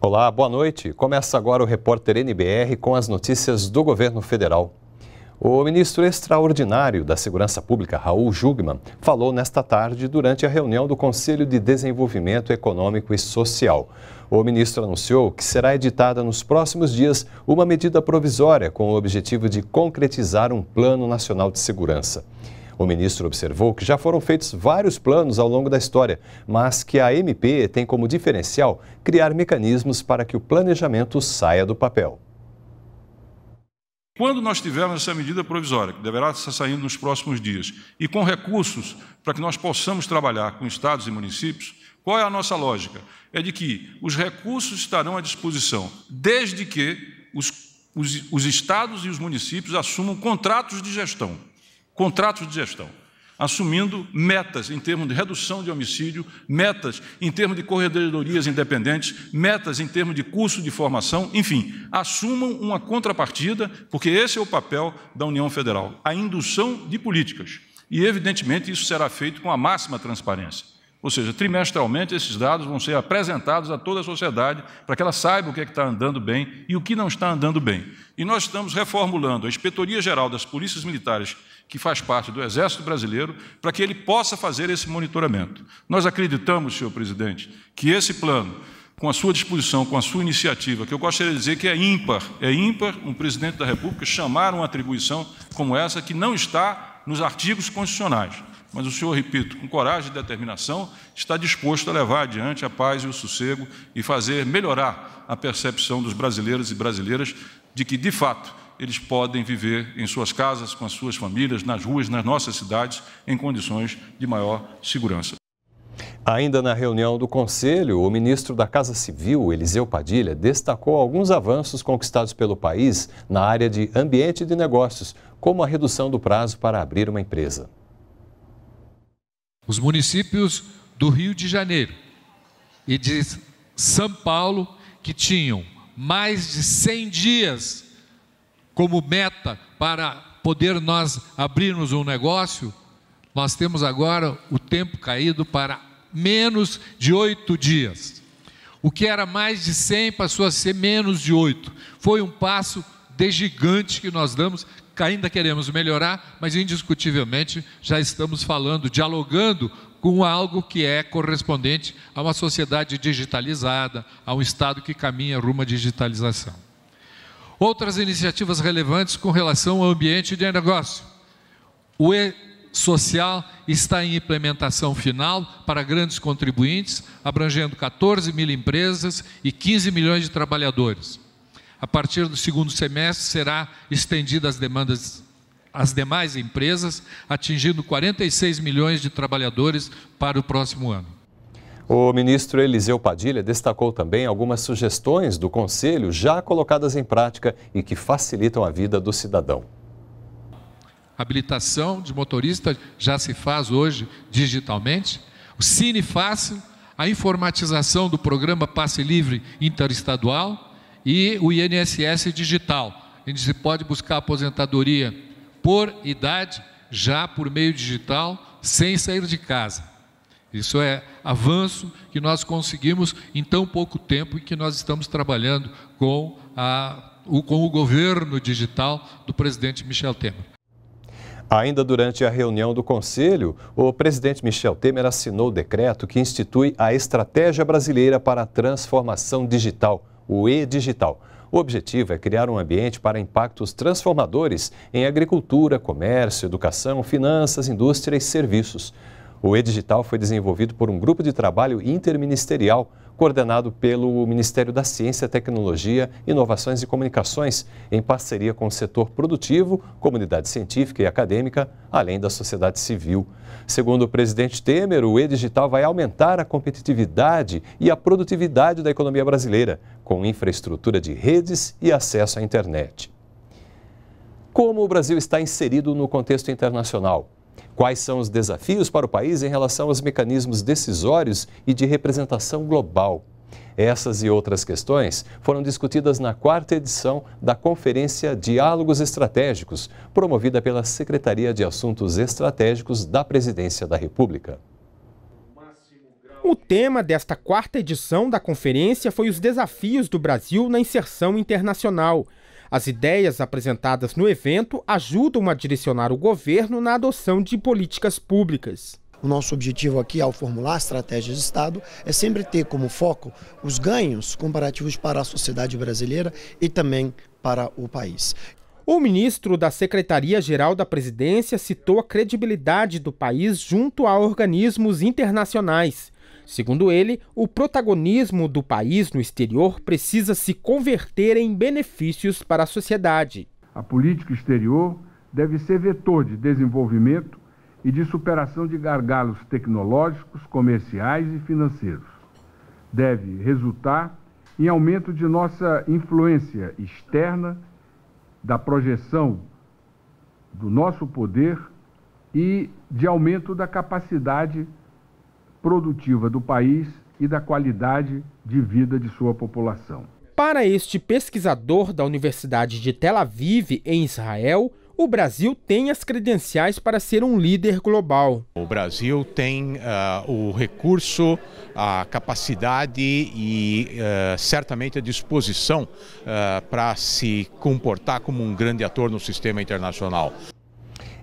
Olá, boa noite. Começa agora o repórter NBR com as notícias do governo federal. O ministro extraordinário da Segurança Pública, Raul Jugman, falou nesta tarde durante a reunião do Conselho de Desenvolvimento Econômico e Social. O ministro anunciou que será editada nos próximos dias uma medida provisória com o objetivo de concretizar um Plano Nacional de Segurança. O ministro observou que já foram feitos vários planos ao longo da história, mas que a MP tem como diferencial criar mecanismos para que o planejamento saia do papel. Quando nós tivermos essa medida provisória, que deverá estar saindo nos próximos dias, e com recursos para que nós possamos trabalhar com estados e municípios, qual é a nossa lógica? É de que os recursos estarão à disposição, desde que os, os, os estados e os municípios assumam contratos de gestão. Contratos de gestão assumindo metas em termos de redução de homicídio, metas em termos de corredorias independentes, metas em termos de curso de formação, enfim, assumam uma contrapartida, porque esse é o papel da União Federal, a indução de políticas. E, evidentemente, isso será feito com a máxima transparência. Ou seja, trimestralmente esses dados vão ser apresentados a toda a sociedade para que ela saiba o que, é que está andando bem e o que não está andando bem. E nós estamos reformulando a Inspetoria Geral das Polícias Militares, que faz parte do Exército Brasileiro, para que ele possa fazer esse monitoramento. Nós acreditamos, senhor presidente, que esse plano, com a sua disposição, com a sua iniciativa, que eu gostaria de dizer que é ímpar, é ímpar um presidente da República chamar uma atribuição como essa que não está nos artigos constitucionais mas o senhor, repito, com coragem e determinação, está disposto a levar adiante a paz e o sossego e fazer melhorar a percepção dos brasileiros e brasileiras de que, de fato, eles podem viver em suas casas, com as suas famílias, nas ruas, nas nossas cidades, em condições de maior segurança. Ainda na reunião do Conselho, o ministro da Casa Civil, Eliseu Padilha, destacou alguns avanços conquistados pelo país na área de ambiente de negócios, como a redução do prazo para abrir uma empresa os municípios do Rio de Janeiro e de São Paulo, que tinham mais de 100 dias como meta para poder nós abrirmos um negócio, nós temos agora o tempo caído para menos de oito dias. O que era mais de 100 passou a ser menos de oito. Foi um passo de gigante que nós damos, que ainda queremos melhorar, mas indiscutivelmente já estamos falando, dialogando com algo que é correspondente a uma sociedade digitalizada, a um Estado que caminha rumo à digitalização. Outras iniciativas relevantes com relação ao ambiente de negócio. O E-Social está em implementação final para grandes contribuintes, abrangendo 14 mil empresas e 15 milhões de trabalhadores a partir do segundo semestre, será estendida às demandas às demais empresas, atingindo 46 milhões de trabalhadores para o próximo ano. O ministro Eliseu Padilha destacou também algumas sugestões do Conselho já colocadas em prática e que facilitam a vida do cidadão. habilitação de motorista já se faz hoje digitalmente. O Cine Fácil, a informatização do programa Passe Livre Interestadual, e o INSS digital. A gente pode buscar aposentadoria por idade, já por meio digital, sem sair de casa. Isso é avanço que nós conseguimos em tão pouco tempo e que nós estamos trabalhando com, a, com o governo digital do presidente Michel Temer. Ainda durante a reunião do Conselho, o presidente Michel Temer assinou o decreto que institui a Estratégia Brasileira para a Transformação Digital o e-digital. O objetivo é criar um ambiente para impactos transformadores em agricultura, comércio, educação, finanças, indústria e serviços. O e-digital foi desenvolvido por um grupo de trabalho interministerial coordenado pelo Ministério da Ciência, Tecnologia, Inovações e Comunicações, em parceria com o setor produtivo, comunidade científica e acadêmica, além da sociedade civil. Segundo o presidente Temer, o e-digital vai aumentar a competitividade e a produtividade da economia brasileira, com infraestrutura de redes e acesso à internet. Como o Brasil está inserido no contexto internacional? Quais são os desafios para o país em relação aos mecanismos decisórios e de representação global? Essas e outras questões foram discutidas na quarta edição da Conferência Diálogos Estratégicos, promovida pela Secretaria de Assuntos Estratégicos da Presidência da República. O tema desta quarta edição da conferência foi os desafios do Brasil na inserção internacional. As ideias apresentadas no evento ajudam a direcionar o governo na adoção de políticas públicas. O nosso objetivo aqui, ao formular estratégias de Estado, é sempre ter como foco os ganhos comparativos para a sociedade brasileira e também para o país. O ministro da Secretaria-Geral da Presidência citou a credibilidade do país junto a organismos internacionais Segundo ele, o protagonismo do país no exterior precisa se converter em benefícios para a sociedade. A política exterior deve ser vetor de desenvolvimento e de superação de gargalos tecnológicos, comerciais e financeiros. Deve resultar em aumento de nossa influência externa, da projeção do nosso poder e de aumento da capacidade produtiva do país e da qualidade de vida de sua população. Para este pesquisador da Universidade de Tel Aviv, em Israel, o Brasil tem as credenciais para ser um líder global. O Brasil tem uh, o recurso, a capacidade e uh, certamente a disposição uh, para se comportar como um grande ator no sistema internacional.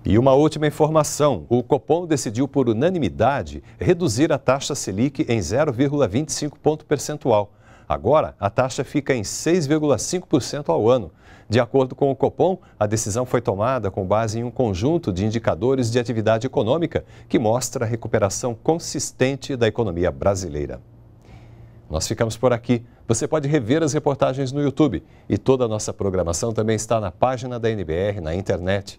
E uma última informação: o Copom decidiu por unanimidade reduzir a taxa Selic em 0,25 ponto percentual. Agora, a taxa fica em 6,5% ao ano. De acordo com o Copom, a decisão foi tomada com base em um conjunto de indicadores de atividade econômica que mostra a recuperação consistente da economia brasileira. Nós ficamos por aqui. Você pode rever as reportagens no YouTube e toda a nossa programação também está na página da NBR na internet.